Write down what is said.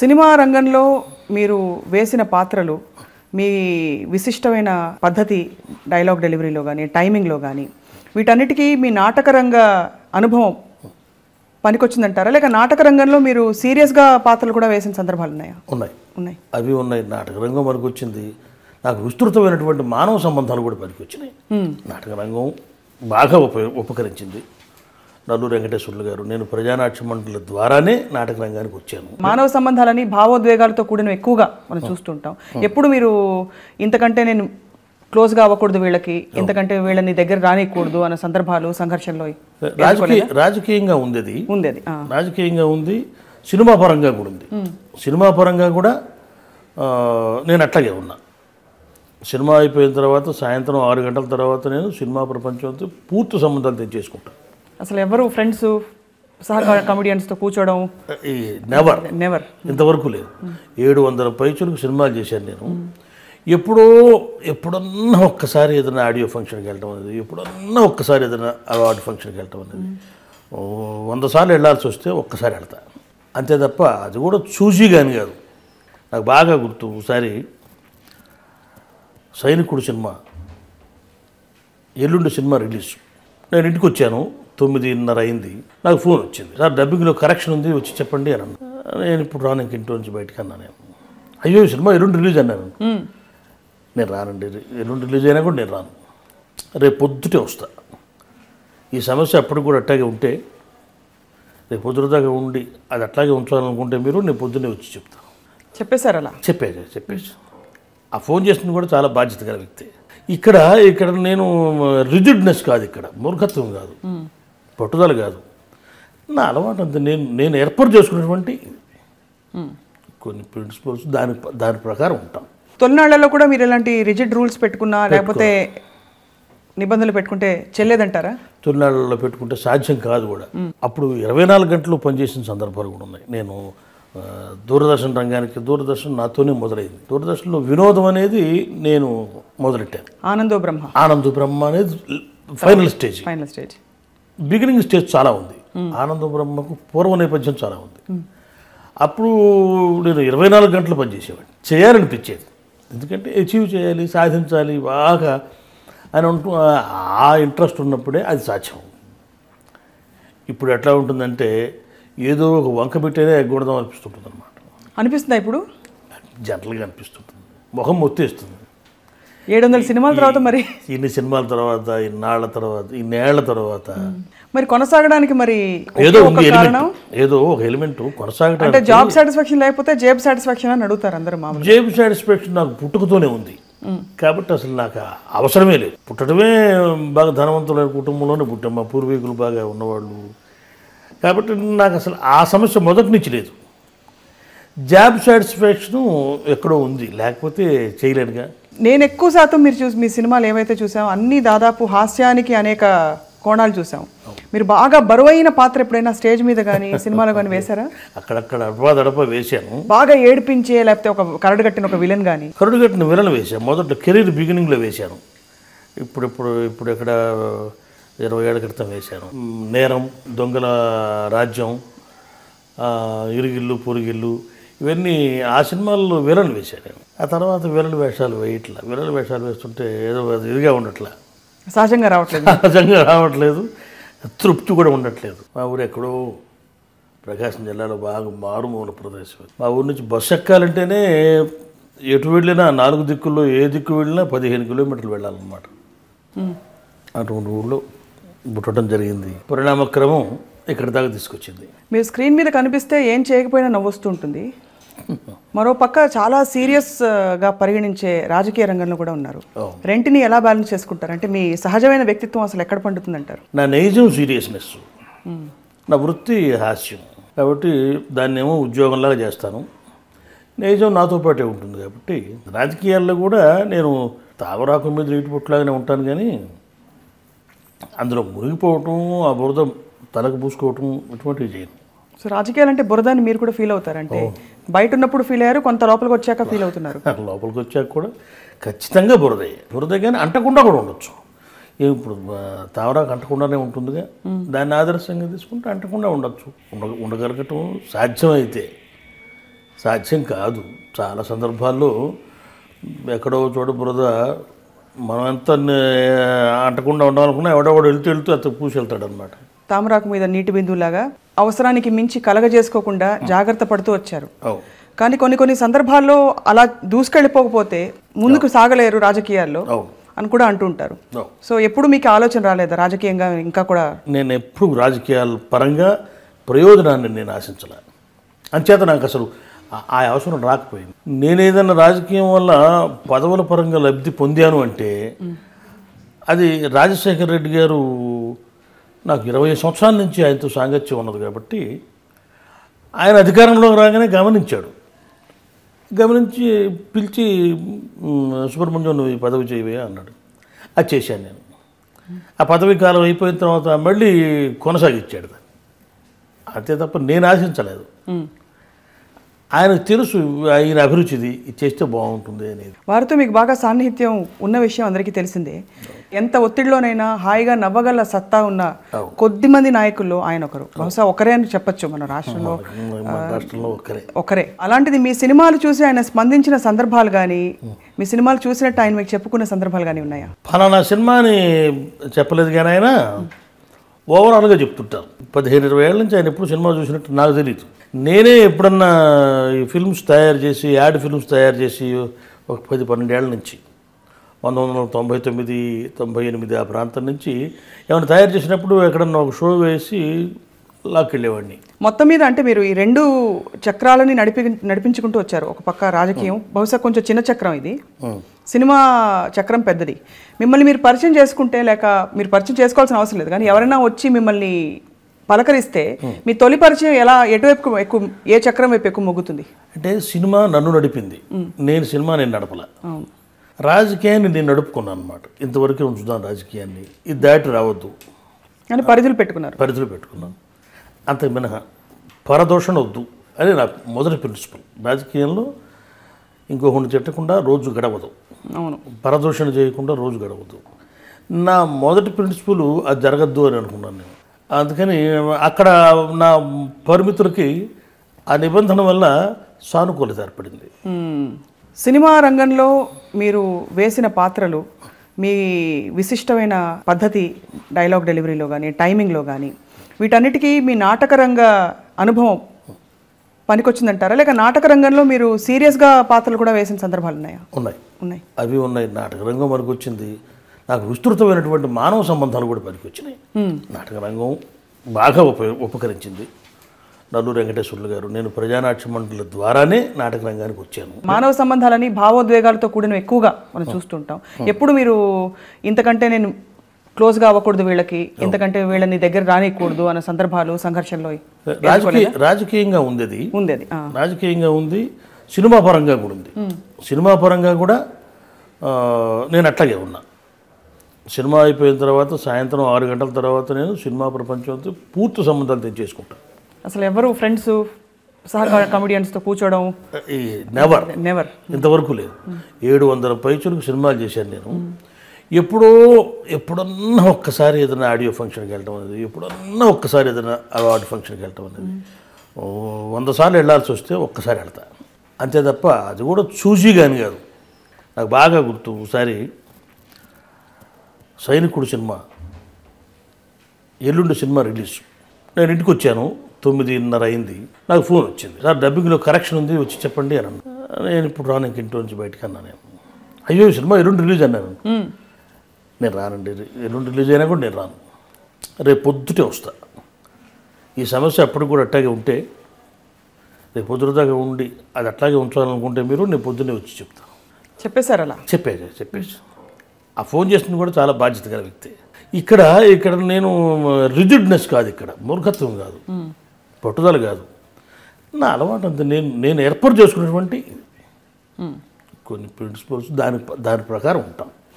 Cinema రంగంలో మీరు వేసిన పాత్రలు మీ విశిష్టమైన పద్ధతి డైలాగ్ డెలివరీలో కానీ టైమింగ్లో కానీ వీటన్నిటికీ మీ నాటక రంగ అనుభవం పనికొచ్చిందంటారా లేక నాటక రంగంలో మీరు సీరియస్గా పాత్రలు కూడా వేసిన సందర్భాలు ఉన్నాయా ఉన్నాయి ఉన్నాయి అవి ఉన్నాయి నాటక రంగం వరకు వచ్చింది నాకు విస్తృతమైనటువంటి మానవ సంబంధాలు కూడా పనికొచ్చినాయి నాటక రంగం బాగా ఉప ఉపకరించింది నల్లూరు వెంకటేశ్వర్లు గారు నేను ప్రజానాట్య మండలి ద్వారానే నాటక రంగానికి వచ్చాను మానవ సంబంధాలని భావోద్వేగాలతో కూడిన ఎక్కువగా మనం చూస్తుంటాం ఎప్పుడు మీరు ఇంతకంటే నేను క్లోజ్గా అవ్వకూడదు వీళ్ళకి ఇంతకంటే వీళ్ళని దగ్గర రానియకూడదు అన్న సందర్భాలు సంఘర్షణలో రాజకీయంగా ఉంది ఉంది రాజకీయంగా ఉంది సినిమా పరంగా కూడా ఉంది సినిమా పరంగా కూడా నేను అట్లాగే ఉన్నా సినిమా అయిపోయిన తర్వాత సాయంత్రం ఆరు గంటల తర్వాత నేను సినిమా ప్రపంచంతో పూర్తి సంబంధాలు తెచ్చేసుకుంటాను అసలు ఎవరు ఫ్రెండ్స్ సహకార కామెడియన్స్తో కూర్చోవడం నెవర్ నెవర్ ఇంతవరకు లేదు ఏడు వందల పైచులకు సినిమాలు చేశాను నేను ఎప్పుడో ఎప్పుడన్నా ఒక్కసారి ఏదైనా ఆడియో ఫంక్షన్కి వెళ్ళటం అనేది ఎప్పుడన్నా ఒక్కసారి ఏదైనా అవార్డు ఫంక్షన్కి వెళ్ళటం అనేది వంద సార్లు వెళ్ళాల్సి వస్తే ఒక్కసారి వెళ్తా అంతే తప్ప అది కూడా చూసి కానీ కాదు నాకు బాగా గుర్తు ఒకసారి సైనికుడు సినిమా ఎల్లుండి సినిమా రిలీజ్ నేను ఇంటికి వచ్చాను తొమ్మిదిన్నర అయింది నాకు ఫోన్ వచ్చింది సార్ డబ్బింగ్లో కరెక్షన్ ఉంది వచ్చి చెప్పండి అని నేను ఇప్పుడు రాను ఇంక ఇంటి నుంచి బయటకు అన్నా నేను అయ్యో సినిమా ఎల్లుండి రిలీజ్ అన్నాను నేను రానండి ఎల్లుండి రిలీజ్ అయినా కూడా నేను రాను రేపు పొద్దుటే వస్తా ఈ సమస్య అప్పటికి కూడా అట్టాగే ఉంటే రేపు పొద్దుదాకా ఉండి అది అట్లాగే ఉంచాలనుకుంటే మీరు నేను పొద్దున్నే వచ్చి చెప్తాను చెప్పేశారు అలా చెప్పేసి చెప్పేసి ఆ ఫోన్ చేసింది కూడా చాలా బాధ్యత గల వ్యక్తి ఇక్కడ ఇక్కడ నేను రిజిడ్నెస్ కాదు ఇక్కడ మూర్ఖత్వం కాదు పట్టుదల కాదు నా అలవాటు అంత నేను నేను ఏర్పాటు చేసుకున్నటువంటి కొన్ని ప్రిన్సిపల్స్ దాని దాని ప్రకారం ఉంటాం తొలినాళ్లలో కూడా మీరు ఇలాంటి రిజిడ్ రూల్స్ పెట్టుకున్నా లేకపోతే నిబంధనలు పెట్టుకుంటే చెల్లేదంటారా తొలినాళ్లలో పెట్టుకుంటే సాధ్యం కాదు కూడా అప్పుడు ఇరవై నాలుగు గంటలు పనిచేసిన సందర్భాలు కూడా ఉన్నాయి నేను దూరదర్శన్ రంగానికి దూరదర్శన్ నాతోనే మొదలైంది దూరదర్శన్లో వినోదం అనేది నేను మొదలెట్టాను ఆనందో బ్రహ్మ ఆనందో బ్రహ్మ అనేది final stage final stage beginning stage చాలా ఉంది ఆనంద బ్రహ్మకు పూర్వ నేపథ్యం చాలా ఉంది అప్పుడు నేను ఇరవై నాలుగు గంటలు పనిచేసేవాడిని చేయాలనిపించేది ఎందుకంటే అచీవ్ చేయాలి సాధించాలి బాగా అని ఉంటు ఆ ఇంట్రెస్ట్ ఉన్నప్పుడే అది సాధ్యం ఇప్పుడు ఎట్లా ఉంటుందంటే ఏదో ఒక వంక పెట్టేదే ఎగ్గూడదాం అనిపిస్తుంటుంది అనమాట అనిపిస్తుంది ఇప్పుడు జనరల్గా అనిపిస్తుంటుంది ముఖం మొత్తేస్తుంది ఏడు వందల సినిమాల తర్వాత మరి ఇన్ని సినిమాల తర్వాత ఇన్నాళ్ల తర్వాత ఇన్నేళ్ల తర్వాత మరి కొనసాగడానికి మరి ఏదో ఒక కారణం ఏదో ఒక ఎలిమెంట్ కొనసాగడం అంటే జాబ్ సాటిస్ఫాక్షన్ లేకపోతే జేబ్ సాటిస్ఫాక్షన్ అని అడుగుతారు అందరు మామూలు జేబ్ సాటిస్ఫాక్షన్ నాకు పుట్టుకతోనే ఉంది కాబట్టి అసలు నాకు అవసరమే లేదు పుట్టడమే బాగా ధనవంతుల కుటుంబంలోనే పుట్టాం మా పూర్వీకులు బాగా ఉన్నవాళ్ళు కాబట్టి నాకు అసలు ఆ సమస్య మొదటి నుంచి లేదు జాబ్ సాటిస్ఫాక్షను ఎక్కడో ఉంది లేకపోతే చేయలేనుగా నేను ఎక్కువ శాతం మీరు చూసి మీ సినిమాలు ఏవైతే చూసాం అన్ని దాదాపు హాస్యానికి అనేక కోణాలు చూసాం మీరు బాగా బరువైన పాత్ర ఎప్పుడైనా స్టేజ్ మీద కానీ సినిమాలో కానీ వేశారా అక్కడక్కడ అడపదడప వేశాను బాగా ఏడిపించే లేకపోతే ఒక కరడు కట్టిన ఒక విలన్ కానీ కరడు కట్టిన విలన్ వేశాను మొదట కెరీర్ బిగినింగ్లో వేశాను ఇప్పుడు ఇప్పుడు ఇప్పుడు ఇక్కడ ఇరవై ఏళ్ళ క్రితం వేశాను నేరం దొంగల రాజ్యం ఇరుగిల్లు పొరుగిల్లు ఇవన్నీ ఆ సినిమాల్లో విలన్ వేశాడు ఆ తర్వాత విరలు వేషాలు వేయట్లా విరళ వేషాలు వేస్తుంటే ఏదో ఇదిగా ఉండట్లా సహజంగా రావట్లేదు సహజంగా రావట్లేదు తృప్తి కూడా ఉండట్లేదు మా ఊరు ఎక్కడో ప్రకాశం జిల్లాలో బాగా మారుమూల ప్రదేశం మా ఊరి నుంచి బస్సు ఎక్కాలంటేనే ఎటు వెళ్ళినా నాలుగు దిక్కుల్లో ఏ దిక్కు వెళ్ళినా పదిహేను కిలోమీటర్లు వెళ్ళాలన్నమాట అటువంటి ఊళ్ళో పుట్టడం జరిగింది పరిణామక్రమం ఇక్కడ దాకా తీసుకొచ్చింది మీరు స్క్రీన్ మీద కనిపిస్తే ఏం చేయకపోయినా నవ్వు వస్తుంటుంది మరోపక్క చాలా సీరియస్గా పరిగణించే రాజకీయ రంగంలో కూడా ఉన్నారు రెంటిని ఎలా బ్యాలెన్స్ చేసుకుంటారు అంటే మీ సహజమైన వ్యక్తిత్వం అసలు ఎక్కడ పండుతుంది అంటారు నా నైజం సీరియస్నెస్ నా వృత్తి హాస్యం కాబట్టి దాన్నేమో ఉద్యోగంలాగా చేస్తాను నైజం నాతో పాటే ఉంటుంది కాబట్టి రాజకీయాల్లో కూడా నేను తావరాకు మీద నీటి పుట్టలాగానే ఉంటాను కానీ అందులో మునిగిపోవటం ఆ బురద తలకు పూసుకోవటం ఇటువంటివి చేయను సో రాజకీయాలు అంటే బురదని మీరు కూడా ఫీల్ అవుతారంటే బయట ఉన్నప్పుడు ఫీల్ అయ్యారు కొంత లోపలికి వచ్చాక ఫీల్ అవుతున్నారు లోపలికి వచ్చాక కూడా ఖచ్చితంగా బురద బురద కానీ అంటకుండా కూడా ఉండొచ్చు ఇప్పుడు తావరాకు అంటకుండానే ఉంటుందిగా దాన్ని ఆదర్శంగా తీసుకుంటే అంటకుండా ఉండొచ్చు ఉండ ఉండగలగటం సాధ్యమైతే సాధ్యం కాదు చాలా సందర్భాల్లో ఎక్కడో చోట బురద మనం ఎంత అంటకుండా ఉండాలనుకున్నా ఎవడో వాడు వెళ్తూ వెళ్తూ అతను పూసి వెళ్తాడు అనమాట తామరాకు మీద నీటి బిందువులాగా అవసరానికి మించి కలగజేసుకోకుండా hmm. జాగ్రత్త పడుతూ వచ్చారు oh. కానీ కొన్ని కొన్ని సందర్భాల్లో అలా దూసుకెళ్ళిపోకపోతే ముందుకు సాగలేరు రాజకీయాల్లో oh. అని కూడా అంటుంటారు oh. సో ఎప్పుడు మీకు ఆలోచన రాలేదా రాజకీయంగా ఇంకా కూడా నేను ఎప్పుడు రాజకీయాల పరంగా ప్రయోజనాన్ని నేను ఆశించలే అంచేత నాకు అసలు ఆ అవసరం రాకపోయింది ఏదైనా రాజకీయం వల్ల పదవుల పరంగా లబ్ధి పొందాను అంటే hmm. అది రాజశేఖర రెడ్డి గారు నాకు ఇరవై సంవత్సరాల నుంచి ఆయనతో సాంగత్యం ఉన్నది కాబట్టి ఆయన అధికారంలో రాగానే గమనించాడు గమనించి పిలిచి సుబ్రహ్మణ్యం నువ్వు ఈ పదవి చేయవే అన్నాడు అది చేశాను నేను ఆ పదవి కాలం అయిపోయిన తర్వాత మళ్ళీ కొనసాగించాడు అంతే తప్ప నేను ఆశించలేదు ఆయనకు తెలుసు ఆయన అభిరుచిది చేస్తే బాగుంటుంది అనేది వారితో మీకు బాగా సాన్నిహిత్యం ఉన్న విషయం అందరికీ తెలిసిందే ఎంత ఒత్తిడిలోనైనా హాయిగా నవ్వగల సత్తా ఉన్న కొద్ది మంది నాయకుల్లో ఆయన ఒకరు బహుశా ఒకరే అని చెప్పొచ్చు మన రాష్ట్రంలో రాష్ట్రంలో ఒకరే ఒకరే అలాంటిది మీ సినిమాలు చూసి ఆయన స్పందించిన సందర్భాలు కానీ మీ సినిమాలు చూసినట్టు ఆయన మీకు చెప్పుకున్న సందర్భాలు కానీ ఉన్నాయా ఫలానా సినిమాని చెప్పలేదు కానీ ఆయన ఓవరాల్గా చెప్తుంటారు పదిహేను ఇరవై ఏళ్ళ నుంచి ఆయన ఎప్పుడు సినిమా చూసినట్టు నాకు తెలియదు నేనే ఎప్పుడన్నా ఈ ఫిల్మ్స్ తయారు చేసి యాడ్ ఫిల్మ్స్ తయారు చేసి ఒక పది పన్నెండేళ్ల నుంచి పంతొమ్మిది వందల తొంభై తొమ్మిది తొంభై ఎనిమిది ఆ ప్రాంతం నుంచి ఏమైనా తయారు చేసినప్పుడు ఎక్కడన్నా ఒక షో వేసి లాక్కెళ్ళేవాడిని మొత్తం మీద అంటే మీరు ఈ రెండు చక్రాలని నడిపి నడిపించుకుంటూ వచ్చారు ఒక పక్క రాజకీయం బహుశా కొంచెం చిన్న చక్రం ఇది సినిమా చక్రం పెద్దది మిమ్మల్ని మీరు పరిచయం చేసుకుంటే లేక మీరు పరిచయం చేసుకోవాల్సిన అవసరం లేదు కానీ ఎవరైనా వచ్చి మిమ్మల్ని పలకరిస్తే మీ తొలి పరిచయం ఎలా ఎటువైపు ఎక్కువ ఏ చక్రం వైపు ఎక్కువ మొగ్గుతుంది అంటే సినిమా నన్ను నడిపింది నేను సినిమా నేను నడపలే రాజకీయాన్ని నేను నడుపుకున్నాను అనమాట ఇంతవరకు ఉంచుదాం రాజకీయాన్ని ఇది దాటి రావద్దు అని పరిధులు పెట్టుకున్నారు పరిధులు పెట్టుకున్నాను అంత మినహా పరదోషణ వద్దు అని నా మొదటి ప్రిన్సిపల్ రాజకీయంలో ఇంకొకటి తిట్టకుండా రోజు గడవదు అవును పరదోషణ చేయకుండా రోజు గడవద్దు నా మొదటి ప్రిన్సిపల్ అది జరగద్దు అని అనుకున్నాను నేను అందుకని అక్కడ నా పరిమితులకి ఆ నిబంధన వల్ల సానుకూలత ఏర్పడింది సినిమా రంగంలో మీరు వేసిన పాత్రలు మీ విశిష్టమైన పద్ధతి డైలాగ్ డెలివరీలో కానీ టైమింగ్లో కానీ వీటన్నిటికీ మీ రంగ అనుభవం పనికొచ్చిందంటారా లేక నాటక రంగంలో మీరు సీరియస్గా పాత్రలు కూడా వేసిన సందర్భాలు ఉన్నాయా ఉన్నాయి ఉన్నాయి అవి ఉన్నాయి నాటక రంగం మనకు వచ్చింది నాకు విస్తృతమైనటువంటి మానవ సంబంధాలు కూడా పనికొచ్చినాయి నాటక రంగం బాగా ఉప ఉపకరించింది నల్లూరు వెంకటేశ్వర్లు గారు నేను ప్రజానాట్య మండలి ద్వారానే నాటక రంగానికి వచ్చాను మానవ సంబంధాలని భావోద్వేగాలతో కూడిన ఎక్కువగా మనం చూస్తుంటాం ఎప్పుడు మీరు ఇంతకంటే నేను క్లోజ్గా అవ్వకూడదు వీళ్ళకి ఎందుకంటే వీళ్ళని దగ్గర రానియకూడదు అన్న సందర్భాలు సంఘర్షణలో రాజకీయ రాజకీయంగా ఉంది ఉంది అది రాజకీయంగా ఉంది సినిమా పరంగా కూడా ఉంది సినిమా పరంగా కూడా నేను అట్లాగే ఉన్నా సినిమా అయిపోయిన తర్వాత సాయంత్రం ఆరు గంటల తర్వాత నేను సినిమా ప్రపంచంతో పూర్తి సంబంధాలు తెచ్చేసుకుంటాను అసలు ఎవరు ఫ్రెండ్స్ సహకార కమెడియన్స్తో కూర్చోవడం నెవర్ నెవర్ ఇంతవరకు లేదు ఏడు వందల పైచులకు సినిమాలు చేశాను నేను ఎప్పుడో ఎప్పుడన్నా ఒక్కసారి ఏదైనా ఆడియో ఫంక్షన్కి వెళ్ళడం అనేది ఎప్పుడన్నా ఒక్కసారి ఏదైనా అవార్డు ఫంక్షన్కి వెళ్ళటం అనేది వంద సార్లు వెళ్ళాల్సి వస్తే ఒక్కసారి వెళ్తా అంతే తప్ప అది కూడా చూసి కానీ కాదు నాకు బాగా గుర్తు ఒకసారి సైనికుడు సినిమా ఎల్లుండి సినిమా రిలీజ్ నేను ఇంటికి వచ్చాను తొమ్మిదిన్నర అయింది నాకు ఫోన్ వచ్చింది సార్ డబ్బింగ్లో కరెక్షన్ ఉంది వచ్చి చెప్పండి అని నేను ఇప్పుడు రాను ఇంక ఇంటి నుంచి బయటకు అన్నా నేను అయ్యో సినిమా ఎల్లుండి రిలీజ్ అన్నాను నేను రానండి ఎల్లుండి రిలీజ్ అయినా కూడా నేను రాను రేపు పొద్దుటే వస్తా ఈ సమస్య అప్పుడు కూడా అట్టాగే ఉంటే రేపు పొద్దున ఉండి అది అట్లాగే ఉంచాలనుకుంటే మీరు నేను పొద్దునే వచ్చి చెప్తాను చెప్పేశారు అలా చెప్పేసి చెప్పేసి ఆ ఫోన్ చేసింది కూడా చాలా బాధ్యత గల వ్యక్తి ఇక్కడ ఇక్కడ నేను రిజిడ్నెస్ కాదు ఇక్కడ మూర్ఖత్వం కాదు పట్టుదల కాదు నా అలవాటు అంత నేను నేను ఏర్పాటు చేసుకున్నటువంటి కొన్ని ప్రిన్సిపల్స్ దాని దాని ప్రకారం ఉంటాం